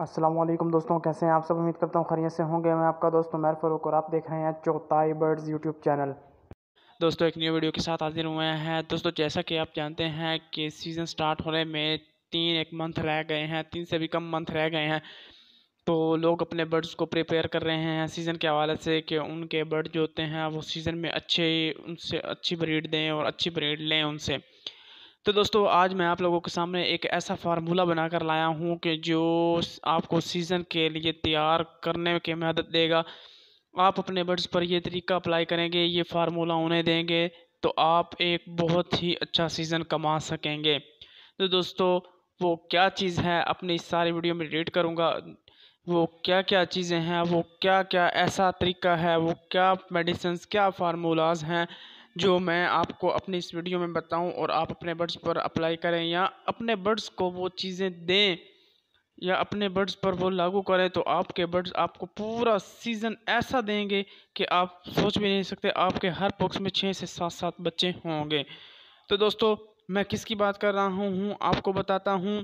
असलम दोस्तों कैसे हैं आप सब उम्मीद करता हूँ खरीत से होंगे मैं आपका दोस्त उमर फ़रूक और आप देख रहे हैं चौथाई बर्ड्स यूट्यूब चैनल दोस्तों एक न्यू वीडियो के साथ हाजिर हुए हैं दोस्तों जैसा कि आप जानते हैं कि सीज़न स्टार्ट होने में तीन एक मंथ रह गए हैं तीन से भी कम मंथ रह गए हैं तो लोग अपने बर्ड्स को प्रिपेयर कर रहे हैं सीज़न के हवाले से कि उनके बर्ड जो होते हैं वो सीज़न में अच्छे उनसे अच्छी ब्रीड दें और अच्छी ब्रीड लें उनसे तो दोस्तों आज मैं आप लोगों के सामने एक ऐसा फार्मूला बनाकर लाया हूँ कि जो आपको सीज़न के लिए तैयार करने की मदद देगा आप अपने बर्ड्स पर यह तरीका अप्लाई करेंगे ये फार्मूला उन्हें देंगे तो आप एक बहुत ही अच्छा सीज़न कमा सकेंगे तो दोस्तों वो क्या चीज़ है अपनी सारी वीडियो में रीड करूँगा वो क्या क्या चीज़ें हैं वो क्या क्या ऐसा तरीका है वो क्या मेडिसन्स क्या फार्मूलाज हैं जो मैं आपको अपनी इस वीडियो में बताऊं और आप अपने बर्ड्स पर अप्लाई करें या अपने बर्ड्स को वो चीज़ें दें या अपने बर्ड्स पर वो लागू करें तो आपके बर्ड्स आपको पूरा सीज़न ऐसा देंगे कि आप सोच भी नहीं सकते आपके हर पॉक्स में छः से सात सात बच्चे होंगे तो दोस्तों मैं किसकी बात कर रहा हूँ आपको बताता हूँ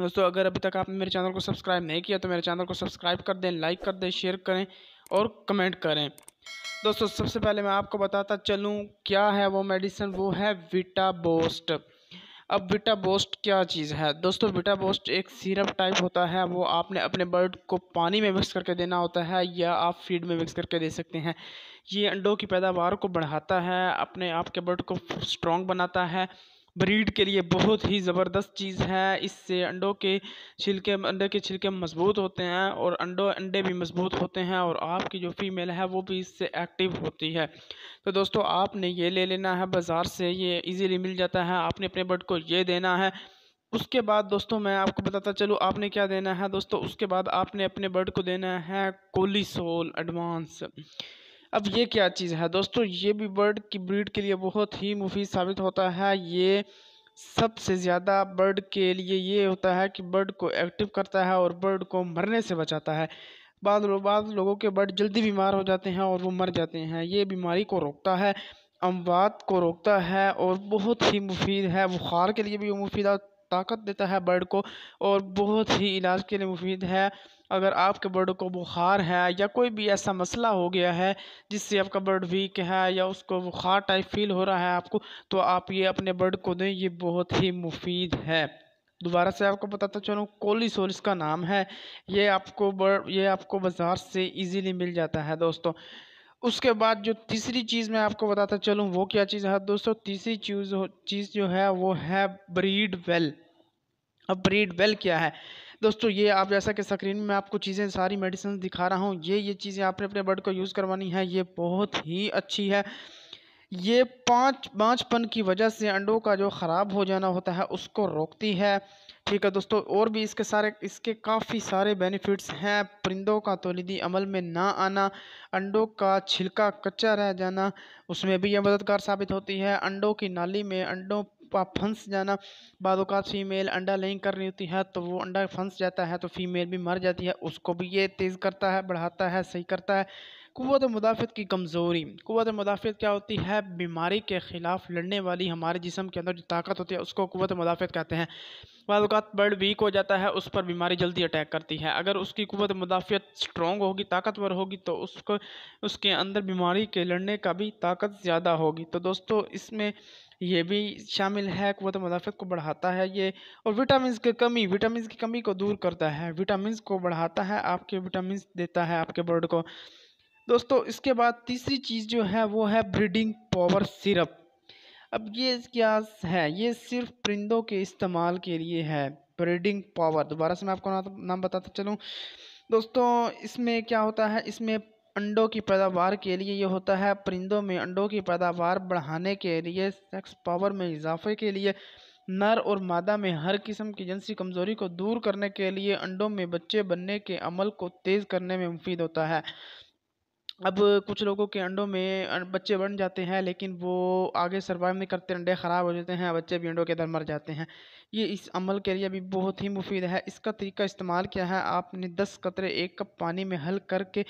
दोस्तों अगर अभी तक आपने मेरे चैनल को सब्सक्राइब नहीं किया तो मेरे चैनल को सब्सक्राइब कर दें लाइक कर दें शेयर करें और कमेंट करें दोस्तों सबसे पहले मैं आपको बताता चलूँ क्या है वो मेडिसिन वो है विटा बोस्ट अब विटा बोस्ट क्या चीज़ है दोस्तों विटा बोस्ट एक सीरप टाइप होता है वो आपने अपने बर्ड को पानी में मिक्स करके देना होता है या आप फीड में मिक्स करके दे सकते हैं ये अंडों की पैदावार को बढ़ाता है अपने आपके बर्ड को स्ट्रॉन्ग बनाता है ब्रीड के लिए बहुत ही ज़बरदस्त चीज़ है इससे अंडों के छिलके अंडे के छिलके मज़बूत होते हैं और अंडों अंडे भी मज़बूत होते हैं और आपकी जो फीमेल है वो भी इससे एक्टिव होती है तो दोस्तों आपने ये ले लेना है बाज़ार से ये इजीली मिल जाता है आपने अपने बर्ड को ये देना है उसके बाद दोस्तों मैं आपको बताता चलूँ आपने क्या देना है दोस्तों उसके बाद आपने अपने बर्ड को देना है कोलीसोल एडवांस अब ये क्या चीज़ है दोस्तों ये भी बर्ड की ब्रीड के लिए बहुत ही मुफीद साबित होता है ये सबसे ज़्यादा बर्ड के लिए ये होता है कि बर्ड को एक्टिव करता है और बर्ड को मरने से बचाता है बाद लो, बाद लोगों के बर्ड जल्दी बीमार हो जाते हैं और वो मर जाते हैं ये बीमारी को रोकता है अमवात को रोकता है और बहुत ही मुफीद है बुखार के लिए भी मुफीद ताकत देता है बर्ड को और बहुत ही इलाज के लिए मुफीद है अगर आपके बर्ड को बुखार है या कोई भी ऐसा मसला हो गया है जिससे आपका बर्ड वीक है या उसको बुखार टाइप फील हो रहा है आपको तो आप ये अपने बर्ड को दें ये बहुत ही मुफीद है दोबारा से आपको बताता चलूँ कोली सोल इसका नाम है ये आपको बर्ड ये आपको बाज़ार से इजीली मिल जाता है दोस्तों उसके बाद जो तीसरी चीज़ मैं आपको बताता चलूँ वो क्या चीज़ है दोस्तों तीसरी चीज़ चीज़ जो है वो है ब्रीड वेल अब ब्रीड वेल क्या है दोस्तों ये आप जैसा कि स्क्रीन में आपको चीज़ें सारी मेडिसिन दिखा रहा हूँ ये ये चीज़ें आपने अपने बर्ड को यूज़ करवानी है ये बहुत ही अच्छी है ये पाँच पाँचपन की वजह से अंडों का जो ख़राब हो जाना होता है उसको रोकती है ठीक है दोस्तों और भी इसके सारे इसके काफ़ी सारे बेनिफिट्स हैं परिंदों का तोलीदी अमल में ना आना अंडों का छिलका कच्चा रह जाना उसमें भी यह मददगार साबित होती है अंडों की नाली में अंडों फंस जाना बाद फीमेल अंडा लिंग कर रही होती है तो वो अंडा फंस जाता है तो फीमेल भी मर जाती है उसको भी ये तेज़ करता है बढ़ाता है सही करता है कुत मुदाफ़त की कमज़ोरी कुत मुदाफ़त क्या होती है बीमारी के ख़िलाफ़ लड़ने वाली हमारे जिसम के अंदर जो ताकत होती है उसको कुत मुदाफ़त कहते हैं बाद बर्ड वीक हो जाता है उस पर बीमारी जल्दी अटैक करती है अगर उसकी कुत मुदाफ़त स्ट्रॉन्ग होगी ताकतवर होगी तो उसको उसके अंदर बीमारी के लड़ने का भी ताकत ज़्यादा होगी तो दोस्तों इसमें ये भी शामिल है क़वत मुदाफ़त को बढ़ाता है ये और विटामिन की कमी विटामिन की कमी को दूर करता है विटामिन को बढ़ाता है आपके विटामिन देता है आपके बर्ड को दोस्तों इसके बाद तीसरी चीज़ जो है वो है ब्रीडिंग पावर सिरप अब ये क्या है ये सिर्फ परिंदों के इस्तेमाल के लिए है ब्रीडिंग पावर दोबारा से मैं आपको नाम बताता चलूँ दोस्तों इसमें क्या होता है इसमें अंडों की पैदावार के लिए ये होता है परिंदों में अंडों की पैदावार बढ़ाने के लिए सेक्स पावर में इजाफे के लिए नर और मादा में हर किस्म की जंसी कमज़ोरी को दूर करने के लिए अंडों में बच्चे बनने के अमल को तेज़ करने में मुफीद होता है अब कुछ लोगों के अंडों में अं, बच्चे बन जाते हैं लेकिन वो आगे सर्वाइव नहीं करते अंडे ख़राब हो जाते हैं बच्चे भी अंडों के अंदर मर जाते हैं ये इस अमल के लिए भी बहुत ही मुफीद है इसका तरीका इस्तेमाल किया है आपने दस कतरे एक कप पानी में हल करके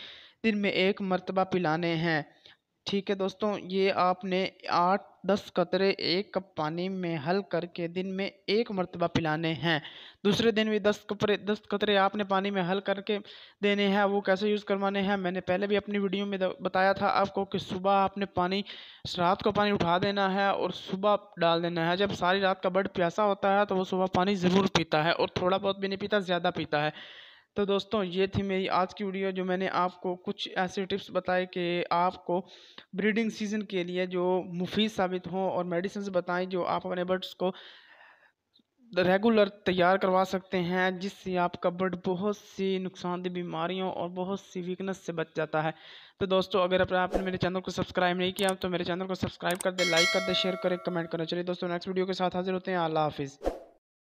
दिन में एक मरतबा पिलाने हैं ठीक है दोस्तों ये आपने आठ दस कतरे एक कप पानी में हल करके दिन में एक मरतबा पिलाने हैं दूसरे दिन भी दस कपड़े दस कतरे आपने पानी में हल करके देने हैं वो कैसे यूज़ करवाने हैं मैंने पहले भी अपनी वीडियो में बताया था आपको कि सुबह आपने पानी रात को पानी उठा देना है और सुबह डाल देना है जब सारी रात का बर्ड प्यासा होता है तो वो सुबह पानी ज़रूर पीता है और थोड़ा बहुत भी नहीं पीता ज़्यादा पीता है तो दोस्तों ये थी मेरी आज की वीडियो जो मैंने आपको कुछ ऐसे टिप्स बताए कि आपको ब्रीडिंग सीज़न के लिए जो मुफीद साबित हों और मेडिसिन बताएं जो आप अपने बर्ड्स को रेगुलर तैयार करवा सकते हैं जिससे आपका बर्ड बहुत सी नुकसानदेह बीमारियों और बहुत सी वीकनेस से बच जाता है तो दोस्तों अगर अपने आपने मेरे चैनल को सब्सक्राइब नहीं किया तो मेरे चैनल को सब्सक्राइब कर दे लाइक कर दे शेयर करें कमेंट करें चलिए दोस्तों नेक्स्ट वीडियो के साथ हाजिर होते हैं अल्लाह हाफिज़